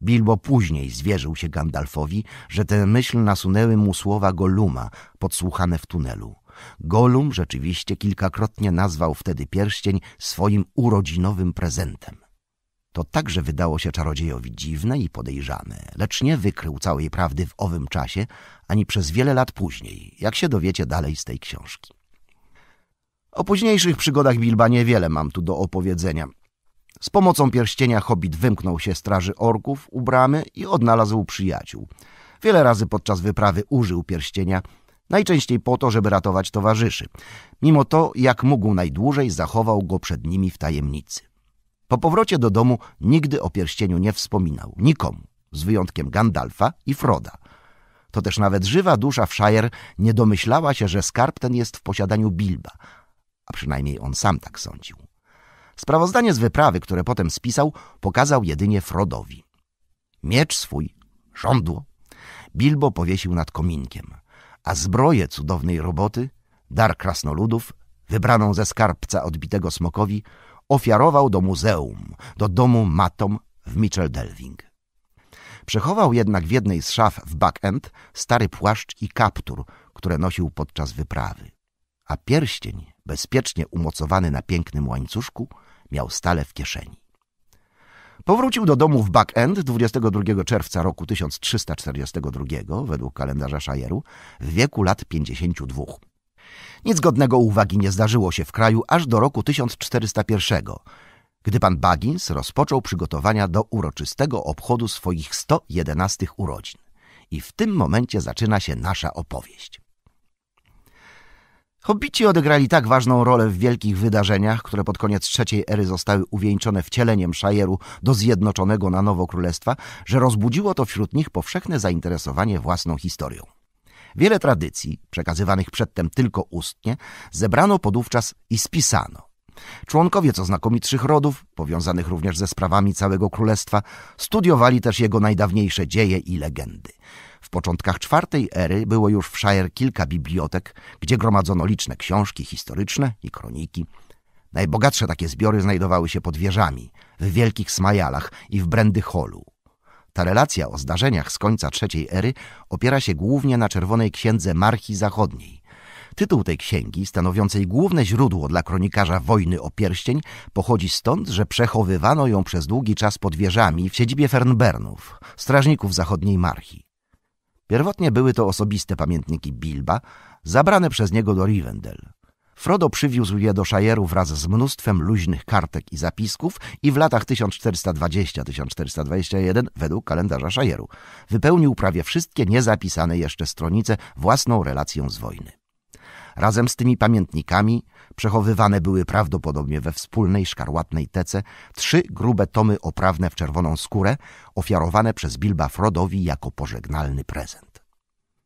Bilbo później zwierzył się Gandalfowi, że tę myśl nasunęły mu słowa Goluma podsłuchane w tunelu. Golum rzeczywiście kilkakrotnie nazwał wtedy pierścień swoim urodzinowym prezentem. To także wydało się czarodziejowi dziwne i podejrzane, lecz nie wykrył całej prawdy w owym czasie, ani przez wiele lat później, jak się dowiecie dalej z tej książki. O późniejszych przygodach Bilba niewiele mam tu do opowiedzenia. Z pomocą pierścienia hobbit wymknął się straży orków u bramy i odnalazł przyjaciół. Wiele razy podczas wyprawy użył pierścienia, najczęściej po to, żeby ratować towarzyszy. Mimo to, jak mógł najdłużej, zachował go przed nimi w tajemnicy. Po powrocie do domu nigdy o pierścieniu nie wspominał, nikomu, z wyjątkiem Gandalfa i Froda. To też nawet żywa dusza w Shire nie domyślała się, że skarb ten jest w posiadaniu Bilba, a przynajmniej on sam tak sądził. Sprawozdanie z wyprawy, które potem spisał, pokazał jedynie Frodowi. Miecz swój, żądło, Bilbo powiesił nad kominkiem, a zbroję cudownej roboty, dar krasnoludów, wybraną ze skarbca odbitego smokowi, ofiarował do muzeum, do domu matom w Mitchell-Delving. Przechował jednak w jednej z szaf w Back-End stary płaszcz i kaptur, które nosił podczas wyprawy. A pierścień, bezpiecznie umocowany na pięknym łańcuszku, miał stale w kieszeni. Powrócił do domu w Back-End 22 czerwca roku 1342 według kalendarza Szajeru, w wieku lat 52. Nic godnego uwagi nie zdarzyło się w kraju aż do roku 1401, gdy pan Baggins rozpoczął przygotowania do uroczystego obchodu swoich 111 urodzin. I w tym momencie zaczyna się nasza opowieść. Hobbici odegrali tak ważną rolę w wielkich wydarzeniach, które pod koniec trzeciej ery zostały uwieńczone wcieleniem Szajeru do zjednoczonego na nowo królestwa, że rozbudziło to wśród nich powszechne zainteresowanie własną historią. Wiele tradycji, przekazywanych przedtem tylko ustnie, zebrano podówczas i spisano. Członkowie co znakomitszych rodów, powiązanych również ze sprawami całego królestwa, studiowali też jego najdawniejsze dzieje i legendy. W początkach czwartej ery było już w Shire kilka bibliotek, gdzie gromadzono liczne książki historyczne i kroniki. Najbogatsze takie zbiory znajdowały się pod wieżami, w wielkich smajalach i w Brandy Hallu. Ta relacja o zdarzeniach z końca trzeciej ery opiera się głównie na Czerwonej Księdze Marchi Zachodniej. Tytuł tej księgi, stanowiącej główne źródło dla kronikarza wojny o pierścień, pochodzi stąd, że przechowywano ją przez długi czas pod wieżami w siedzibie Fernbernów, strażników zachodniej Marchi. Pierwotnie były to osobiste pamiętniki Bilba, zabrane przez niego do Rivendell. Frodo przywiózł je do Szajeru wraz z mnóstwem luźnych kartek i zapisków i w latach 1420-1421 według kalendarza Szajeru wypełnił prawie wszystkie niezapisane jeszcze stronice własną relacją z wojny. Razem z tymi pamiętnikami przechowywane były prawdopodobnie we wspólnej szkarłatnej tece trzy grube tomy oprawne w czerwoną skórę, ofiarowane przez Bilba Frodowi jako pożegnalny prezent.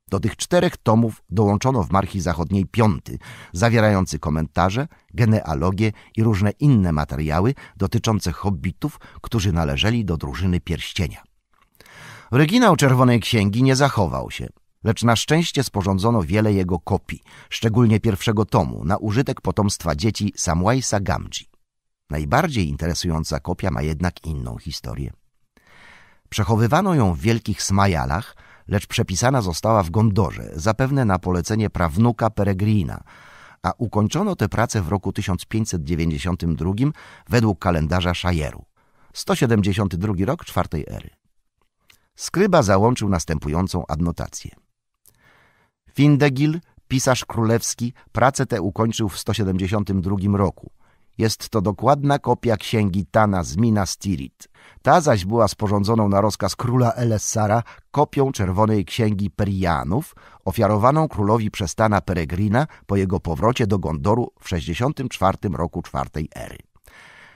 Do tych czterech tomów dołączono w Marchi Zachodniej piąty, zawierający komentarze, genealogie i różne inne materiały dotyczące hobbitów, którzy należeli do drużyny pierścienia. Oryginał Czerwonej Księgi nie zachował się, lecz na szczęście sporządzono wiele jego kopii, szczególnie pierwszego tomu, na użytek potomstwa dzieci Samwaisa Gamgee. Najbardziej interesująca kopia ma jednak inną historię. Przechowywano ją w wielkich smajalach – lecz przepisana została w Gondorze, zapewne na polecenie prawnuka Peregrina, a ukończono tę pracę w roku 1592 według kalendarza Szajeru. 172 rok czwartej ery. Skryba załączył następującą adnotację. Findegil, pisarz królewski, pracę tę ukończył w 172 roku, jest to dokładna kopia księgi Tana z Minas Tirith. Ta zaś była sporządzoną na rozkaz króla Elessara kopią czerwonej księgi Perianów, ofiarowaną królowi przez Tana Peregrina po jego powrocie do Gondoru w 64 roku czwartej ery.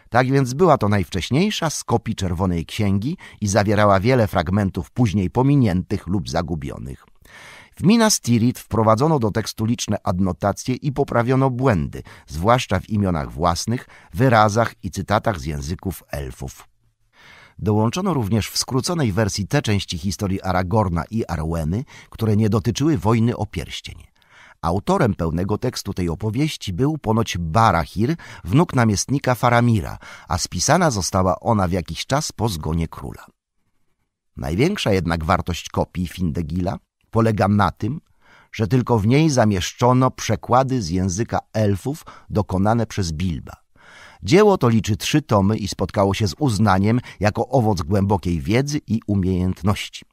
Tak więc była to najwcześniejsza z kopii Czerwonej Księgi i zawierała wiele fragmentów później pominiętych lub zagubionych. W Minas Tirith wprowadzono do tekstu liczne adnotacje i poprawiono błędy, zwłaszcza w imionach własnych, wyrazach i cytatach z języków elfów. Dołączono również w skróconej wersji te części historii Aragorna i Arweny, które nie dotyczyły wojny o pierścień. Autorem pełnego tekstu tej opowieści był ponoć Barahir, wnuk namiestnika Faramira, a spisana została ona w jakiś czas po zgonie króla. Największa jednak wartość kopii Findegila polega na tym, że tylko w niej zamieszczono przekłady z języka elfów dokonane przez Bilba. Dzieło to liczy trzy tomy i spotkało się z uznaniem jako owoc głębokiej wiedzy i umiejętności.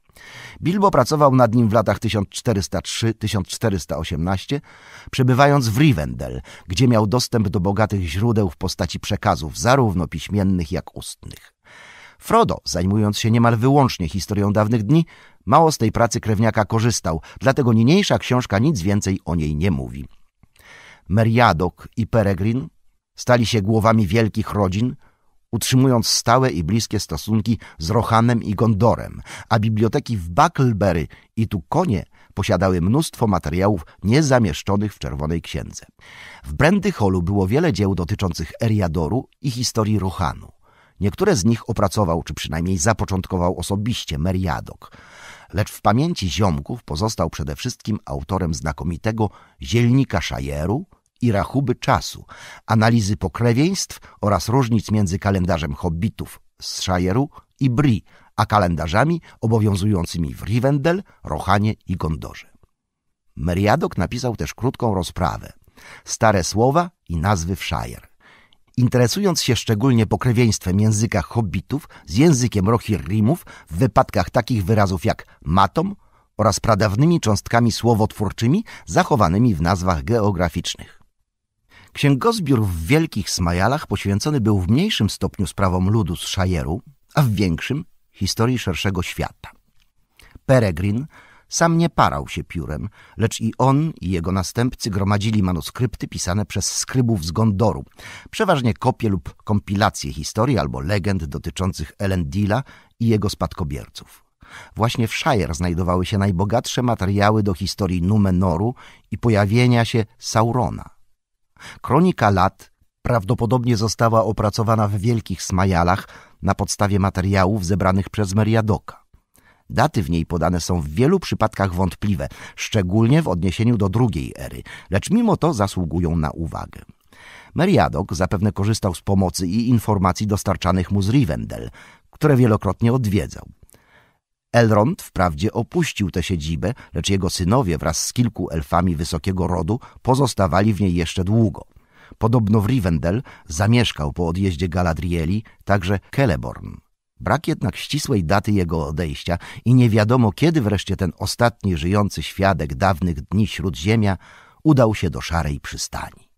Bilbo pracował nad nim w latach 1403-1418, przebywając w Rivendell, gdzie miał dostęp do bogatych źródeł w postaci przekazów zarówno piśmiennych jak ustnych. Frodo, zajmując się niemal wyłącznie historią dawnych dni, mało z tej pracy krewniaka korzystał, dlatego niniejsza książka nic więcej o niej nie mówi. Meriadok i Peregrin stali się głowami wielkich rodzin, utrzymując stałe i bliskie stosunki z Rohanem i Gondorem, a biblioteki w Bucklebury i tu konie posiadały mnóstwo materiałów niezamieszczonych w Czerwonej Księdze. W Brandy Hallu było wiele dzieł dotyczących Eriadoru i historii Rohanu. Niektóre z nich opracował, czy przynajmniej zapoczątkował osobiście Meriadok, lecz w pamięci ziomków pozostał przede wszystkim autorem znakomitego Zielnika Szajeru i Rachuby Czasu, analizy pokrewieństw oraz różnic między kalendarzem hobbitów z Szajeru i Bri, a kalendarzami obowiązującymi w Rivendell, Rohanie i Gondorze. Meriadok napisał też krótką rozprawę, stare słowa i nazwy w Shire interesując się szczególnie pokrewieństwem języka hobbitów z językiem rohirrimów w wypadkach takich wyrazów jak matom oraz pradawnymi cząstkami słowotwórczymi zachowanymi w nazwach geograficznych. Księgozbiór w Wielkich Smajalach poświęcony był w mniejszym stopniu sprawom ludu z Szajeru, a w większym historii szerszego świata. Peregrin sam nie parał się piórem, lecz i on i jego następcy gromadzili manuskrypty pisane przez skrybów z Gondoru, przeważnie kopie lub kompilacje historii albo legend dotyczących Elendila i jego spadkobierców. Właśnie w Shire znajdowały się najbogatsze materiały do historii Numenoru i pojawienia się Saurona. Kronika lat prawdopodobnie została opracowana w wielkich smajalach na podstawie materiałów zebranych przez Meriadoka. Daty w niej podane są w wielu przypadkach wątpliwe, szczególnie w odniesieniu do drugiej ery, lecz mimo to zasługują na uwagę. Meriadok zapewne korzystał z pomocy i informacji dostarczanych mu z Rivendell, które wielokrotnie odwiedzał. Elrond wprawdzie opuścił tę siedzibę, lecz jego synowie wraz z kilku elfami wysokiego rodu pozostawali w niej jeszcze długo. Podobno w Rivendell zamieszkał po odjeździe Galadrieli także Celeborn. Brak jednak ścisłej daty jego odejścia i nie wiadomo kiedy wreszcie ten ostatni żyjący świadek dawnych dni śródziemia udał się do szarej przystani.